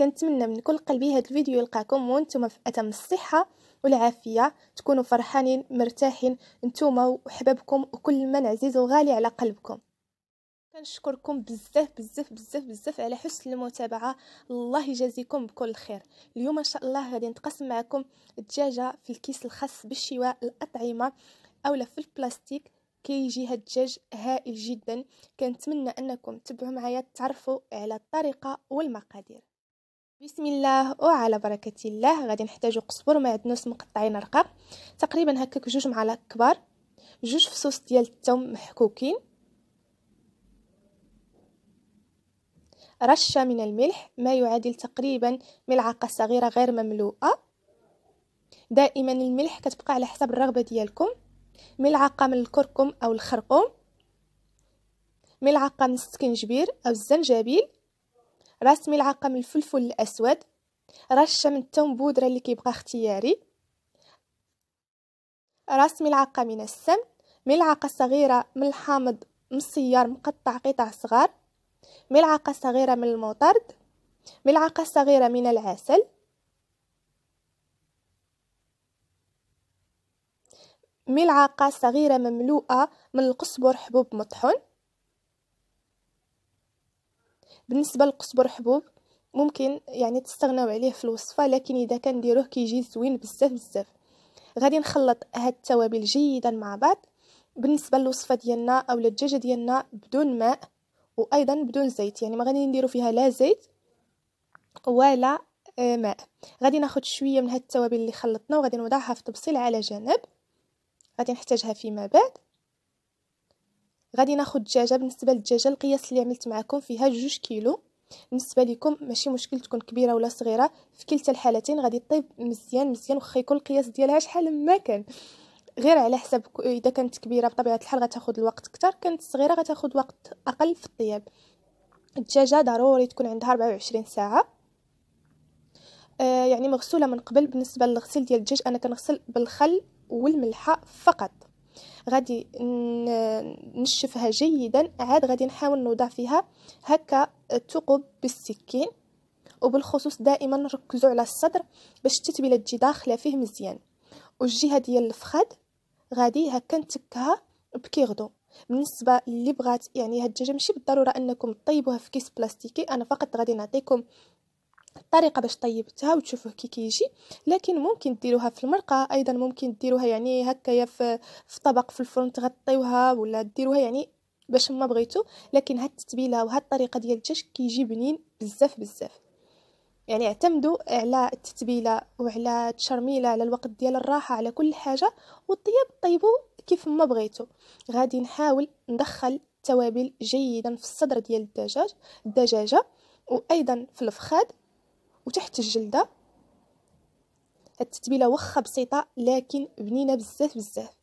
كنتمنى من كل قلبي هذا الفيديو يلقاكم وانتم في اتم الصحه والعافيه تكونوا فرحانين مرتاحين انتم وحبابكم وكل من عزيز وغالي على قلبكم كنشكركم بزاف بزاف بزاف بزاف على حسن المتابعه الله يجازيكم بكل خير اليوم ان شاء الله غادي نتقسم معكم الدجاجه في الكيس الخاص بالشواء الاطعمه اولا في البلاستيك كيجي هاد الدجاج هائل جدا كنتمنى انكم تبعوا معايا تعرفوا على الطريقه والمقادير بسم الله وعلى بركة الله غادي نحتاجو قزبر ومعدنوس مقطعين رقاق تقريبا هكاك جوج معالق كبار جوج فصوص ديال الثوم محكوكين رشة من الملح ما يعادل تقريبا ملعقة صغيرة غير مملوءة دائما الملح كتبقى على حسب الرغبة ديالكم ملعقة من الكركم أو الخرقوم ملعقة من السكنجبير أو الزنجبيل راس ملعقه من الفلفل الاسود رشه من الثوم بودره اللي كيبقى اختياري راس ملعقه من السمن ملعقه صغيره من الحامض مصير مقطع قطع صغار ملعقه صغيره من المطرد ملعقه صغيره من العسل ملعقه صغيره مملوءه من القزبر حبوب مطحون بالنسبه للقزبر حبوب ممكن يعني تستغناو عليه في الوصفه لكن اذا كنديروه كيجي زوين بزاف بزاف غادي نخلط هاد التوابل جيدا مع بعض بالنسبه للوصفه ديالنا او الدجاجه ديالنا بدون ماء وايضا بدون زيت يعني ما غادي نديرو فيها لا زيت ولا آه، ماء غادي ناخد شويه من هاد التوابل اللي خلطنا وغادي نوضعها في طبسيل على جنب غادي نحتاجها فيما بعد غادي ناخذ دجاجه بالنسبه للدجاجه القياس اللي عملت معكم فيها جوج كيلو بالنسبه لكم ماشي مشكل تكون كبيره ولا صغيره في كلتا الحالتين غادي طيب مزيان مزيان واخا يكون القياس ديالها شحال ما كان غير على حسب اذا كانت كبيره بطبيعه الحال غتاخذ الوقت اكثر كانت صغيره غتاخذ وقت اقل في الطياب الدجاجه ضروري تكون عندها 24 ساعه آه يعني مغسوله من قبل بالنسبه للغسيل ديال الدجاج انا كنغسل بالخل والملحه فقط غادي نشفها جيدا عاد غادي نحاول نوضع فيها هكا الثقب بالسكين وبالخصوص دائما نركزوا على الصدر باش التتبيله تجي داخله فيه مزيان والجهه ديال الفخذ غادي هكا نتكها بكيغدو بالنسبه اللي بغات يعني هاد الدجاجه ماشي بالضروره انكم طيبوها في كيس بلاستيكي انا فقط غادي نعطيكم الطريقه باش طيبتها وتشوفوه كي كيجي لكن ممكن ديروها في المرقه ايضا ممكن ديروها يعني هكايا في في طبق في الفرن تغطيوها ولا ديروها يعني باش ما بغيتو لكن هاد التتبيله وهاد الطريقه ديال الدجاج كيجي بنين بزاف بزاف يعني اعتمدوا على التتبيله وعلى التشرميله على الوقت ديال الراحه على كل حاجه والطياب طيبوا كيف ما بغيتو غادي نحاول ندخل التوابل جيدا في الصدر ديال الدجاج الدجاجه وايضا في الفخاد وتحت الجلده هاد التتبيله واخا بسيطه لكن بنينه بزاف بزاف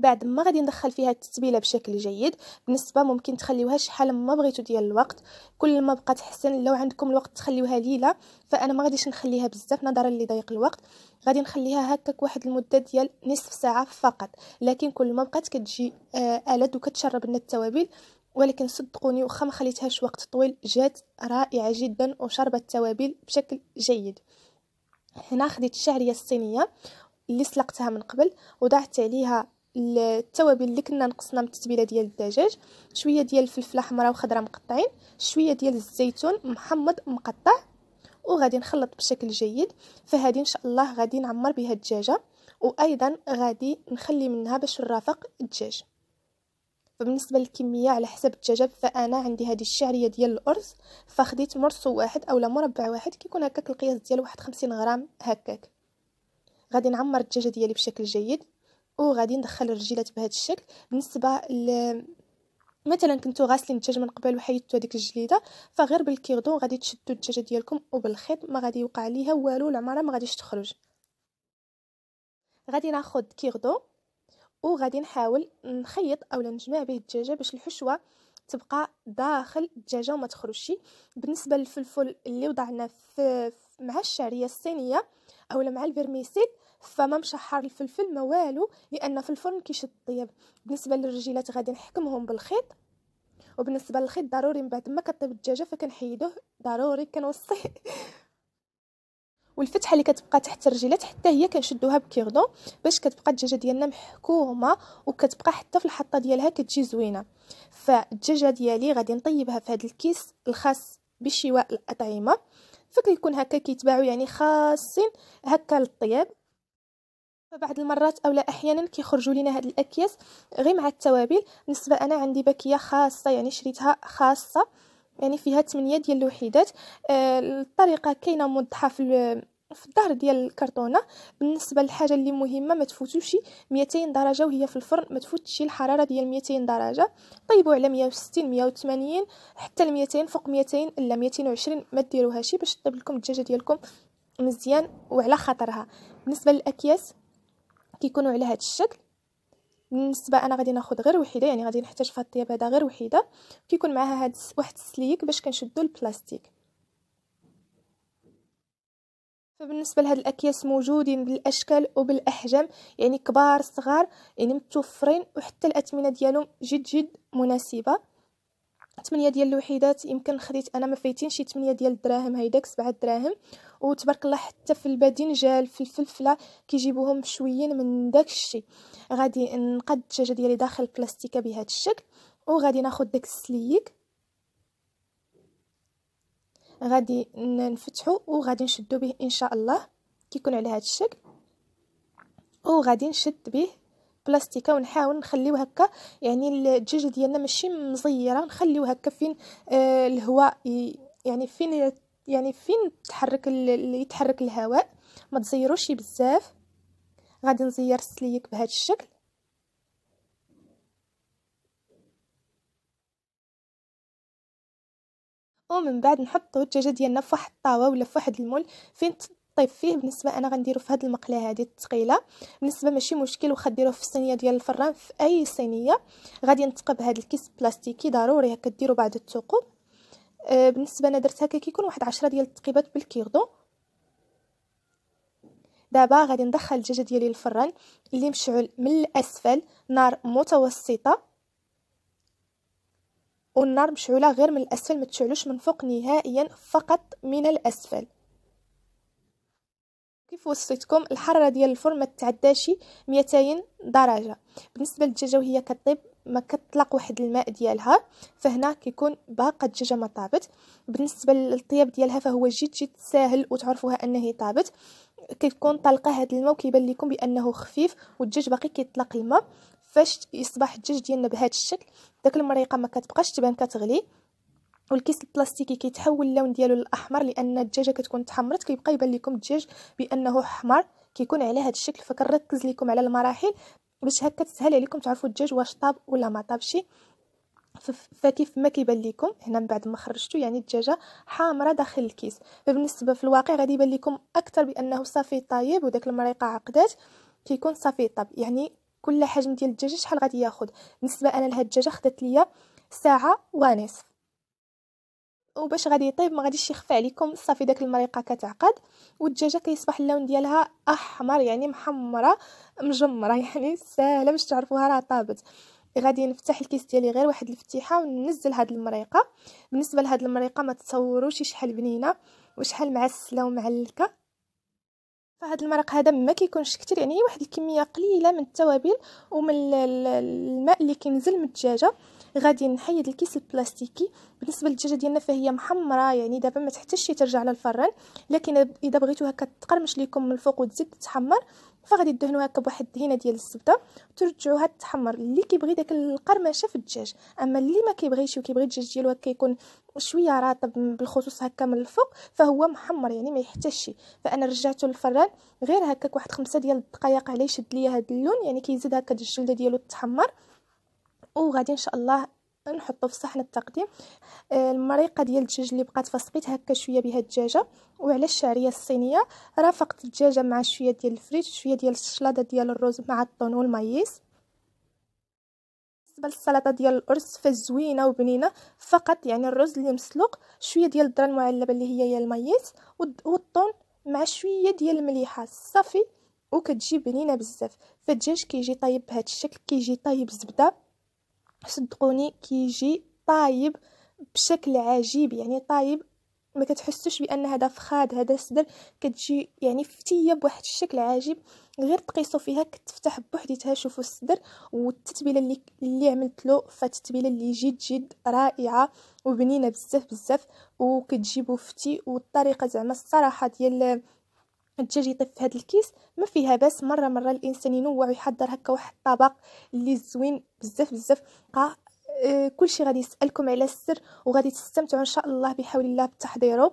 بعد ما غادي ندخل فيها التتبيله بشكل جيد بالنسبه ممكن تخليوها شحال ما بغيتو ديال الوقت كل ما بقات حسن لو عندكم الوقت تخليوها ليله فانا ما غاديش نخليها بزاف نظرا لضيق الوقت غادي نخليها هكاك واحد المده ديال نصف ساعه فقط لكن كل ما بقات كتجي آه، الد وكتشرب لنا التوابل ولكن صدقوني واخا ما خليتهاش وقت طويل جات رائعه جدا وشربت التوابل بشكل جيد هنا خديت الشعريه الصينيه اللي سلقتها من قبل وضعت عليها التوابل اللي كنا نقصنا من التتبيله ديال الدجاج شويه ديال الفلفله حمراء وخضراء مقطعين شويه ديال الزيتون محمض مقطع وغادي نخلط بشكل جيد فهادي ان شاء الله غادي نعمر بها الدجاجه وايضا غادي نخلي منها باش نرافق الدجاج فبالنسبه للكميه على حسب الدجاج فانا عندي هذه الشعريه ديال الارز فخديت مرسو واحد اولا مربع واحد كيكون هكاك القياس ديال واحد خمسين غرام هكاك غادي نعمر الدجاجه ديالي بشكل جيد وغادي ندخل الرجيلات بهذا الشكل بالنسبه ل... مثلا كنتو غاسلين الدجاج من قبل وحيدتو هذيك الجليده فغير بالكيردون غادي تشدو الدجاجه ديالكم وبالخيط ما غادي يوقع ليها والو العماره ما غاديش تخرج غادي ناخذ كيردون وغادي نحاول نخيط اولا نجمع به الدجاجه باش الحشوه تبقى داخل الدجاجه وما تخرجش بالنسبه للفلفل اللي وضعنا في مع الشعريه الصينيه اولا مع الفيرميسيل فما مشحر الفلفل ما والو لان في الفرن كيشد الطياب بالنسبه للرجيلات غادي نحكمهم بالخيط وبالنسبه للخيط ضروري من بعد ما كطيب الدجاجه فكنحيدوه ضروري كنوصي والفتحه اللي كتبقى تحت الرجيلات حتى هي كنشدوها بكيردون باش كتبقى الدجاجه ديالنا محكومه وكتبقى حتى في الحطه ديالها كتجي زوينه فالدجاجه ديالي غادي نطيبها في هذا الكيس الخاص بشواء الاطعمه فكيكون هكا كيتباعوا يعني خاصين هكا للطياب فبعض المرات اولا احيانا كيخرجوا لينا هاد الاكياس غير مع التوابل بالنسبه انا عندي باكيه خاصه يعني شريتها خاصه يعني فيها 8 ديال الوحيدات آه الطريقه كاينه موضحه في في الظهر ديال الكرتونه بالنسبه للحاجه اللي مهمه ما تفوتوش 200 درجه وهي في الفرن ما تفوتش الحراره ديال 200 درجه طيبوا على 160 180 حتى ل 200 فوق 200 الا 220 ما ديروهاش باش تطيب لكم الدجاجه ديالكم مزيان وعلى خاطرها بالنسبه للاكياس كيكونوا على هذا الشكل بالنسبه انا غادي ناخذ غير وحده يعني غادي نحتاج في الطياب هذا غير وحده كيكون معها هذا واحد السليك باش كنشدو البلاستيك فبالنسبه لهاد الاكياس موجودين بالاشكال وبالاحجام يعني كبار صغار يعني متوفرين وحتى الاثمنه ديالهم جد جد مناسبه 8 ديال الوحيدات يمكن خديت انا ما فايتين شي 8 ديال الدراهم هيداك 7 دراهم وتبارك الله حتى في الباذنجان في الفلفله كيجيبوهم شويين من داك الشيء غادي نقاد الدجاجه ديالي داخل البلاستيكه بهذا الشكل وغادي ناخد داك السليك غادي نفتحو وغادي نشدو به ان شاء الله كيكون على هذا الشكل وغادي نشد به بلاستيكه ونحاول نخليو هكا يعني الدجاجه ديالنا ماشي مزيره نخليو هكا فين آه الهواء يعني فين يعني فين تحرك يتحرك الهواء ما تزيروش بزاف غادي نزير السليك بهذا الشكل ومن بعد نحطو الدجاجه ديالنا فواحد الطاوه ولا فواحد المول فين طيب فيه بالنسبه انا غنديرو في هذه المقله هذه الثقيله بالنسبه ماشي مشكل واخا ديروه في الصينيه ديال الفران في اي صينيه غادي نتقى هاد الكيس بلاستيكي ضروري هكا ديروا بعض الثقوب أه، بالنسبه انا درت هكا كيكون واحد عشرة ديال التقيبات بالكيغدو دابا غادي ندخل الدجاجه ديالي للفران اللي مشعل من الاسفل نار متوسطه والنار مشعوله غير من الاسفل ما تشعلوش من فوق نهائيا فقط من الاسفل كيف وصيتكم الحراره ديال الفرن ما تتعداش 200 درجه بالنسبه للدجاجه وهي كطيب ما كتطلق واحد الماء ديالها فهنا كيكون باقا الدجاجه ما طابت بالنسبه للطياب ديالها فهو جد جد ساهل وتعرفوها انه طابت كيكون طلقه هذا الماء وكيبان لكم بانه خفيف والدجاج باقي كيطلق الماء فاش يصبح الدجاج ديالنا بهذا الشكل داك المريقه ما كتبقاش تبان كتغلي والكيس البلاستيكي كيتحول اللون ديالو للاحمر لان الدجاجه كتكون تحمرت كيبقى يبان لكم الدجاج بانه احمر كيكون على هذا الشكل فكنركز لكم على المراحل باش هكا تسهل عليكم تعرفوا الدجاج واش طاب ولا ما طابش فكيف ما كيبان لكم هنا من بعد ما خرجتو يعني الدجاجه حامره داخل الكيس فبالنسبه في الواقع غادي يبان لكم اكثر بانه صافي طايب وداك المريقه عقدات كيكون صافي طاب يعني كل حجم ديال الدجاج شحال غادي ياخذ بالنسبه انا لهاد الدجاجه خدات ليا ساعه ونصف وباش غادي يطيب ما غاديش يخفى عليكم صافي داك المريقه كتعقد والدجاجه كيصبح اللون ديالها احمر يعني محمره مجمره يعني ساهله باش تعرفوها راه طابت غادي نفتح الكيس ديالي غير واحد الفتيحه وننزل هاد المريقه بالنسبه لهاد المريقه ما تصوروش شحال بنينه وشحال معسله ومعلكه فهاد المرق هذا ما كيكونش كتير يعني واحد الكميه قليله من التوابل ومن الماء اللي كينزل من الدجاجه غادي نحيد الكيس البلاستيكي بالنسبه للدجاجه ديالنا فهي محمره يعني دابا ما تحتاجش ترجع للفران لكن اذا بغيتو هكا تقرمش ليكم من الفوق وتزيد تتحمر فغادي دهنوها هكا بواحد الدهينه ديال الزبده ترجعوها تحمر اللي كيبغي داك القرمشه في الدجاج اما اللي ما كيبغيش وكيبغي الدجاج ديالو هكا يكون شويه رطب بالخصوص هكا من الفوق فهو محمر يعني ما يحتاجش فانا رجعته للفران غير هكاك واحد خمسة ديال الدقائق على يشد ليا هاد اللون يعني كيزيد هكا الجلده ديالو تحمر وغادي ان شاء الله نحطو في صحن التقديم آه، المريقه ديال الدجاج اللي بقات فسقيت هكا شويه بها الدجاجه وعلى الشعريه الصينيه رافقت الدجاجه مع شويه ديال الفريت شويه ديال الشلاضه ديال الرز مع الطون والمايس بالنسبه للسلطه ديال الارز فزوينه وبنينه فقط يعني الرز اللي مسلوق شويه ديال الذره المعلبه اللي هي هي المايس والطون مع شويه ديال المليحه صافي وكتجي بنينه بزاف فالدجاج كيجي طيب بهذا الشكل كيجي طيب زبده صدقوني كيجي طايب بشكل عجيب يعني طايب ما كتحسوش بان هذا فخاد هذا سدر كتجي يعني فتيه بواحد الشكل عجيب غير تقيسوا فيها كتفتح بوحديتها شوفوا السدر والتتبيله اللي اللي عملت له فتتبيله اللي جد جد رائعه وبنينه بزاف بزاف وكتجيبو فتي والطريقه زعما الصراحه ديال الدجاج يطيب في هذا الكيس ما فيها باس مره مره الانسان ينوع ويحضر هكا واحد الطبق اللي زوين بزاف بزاف أه كل شيء غادي يسالكم على السر وغادي تستمتعوا ان شاء الله بحول الله بتحضيره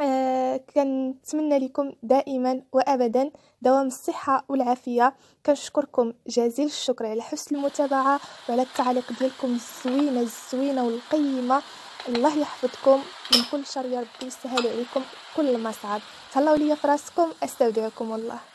أه كنتمنى لكم دائما وابدا دوام الصحه والعافيه كنشكركم جزيل الشكر على حسن المتابعه وعلى التعليق ديالكم الزوينه الزوينه والقيمه الله يحفظكم من كل شر يا ربي يسهل عليكم كل ما صعب تهلاو ليا فراسكم استودعكم الله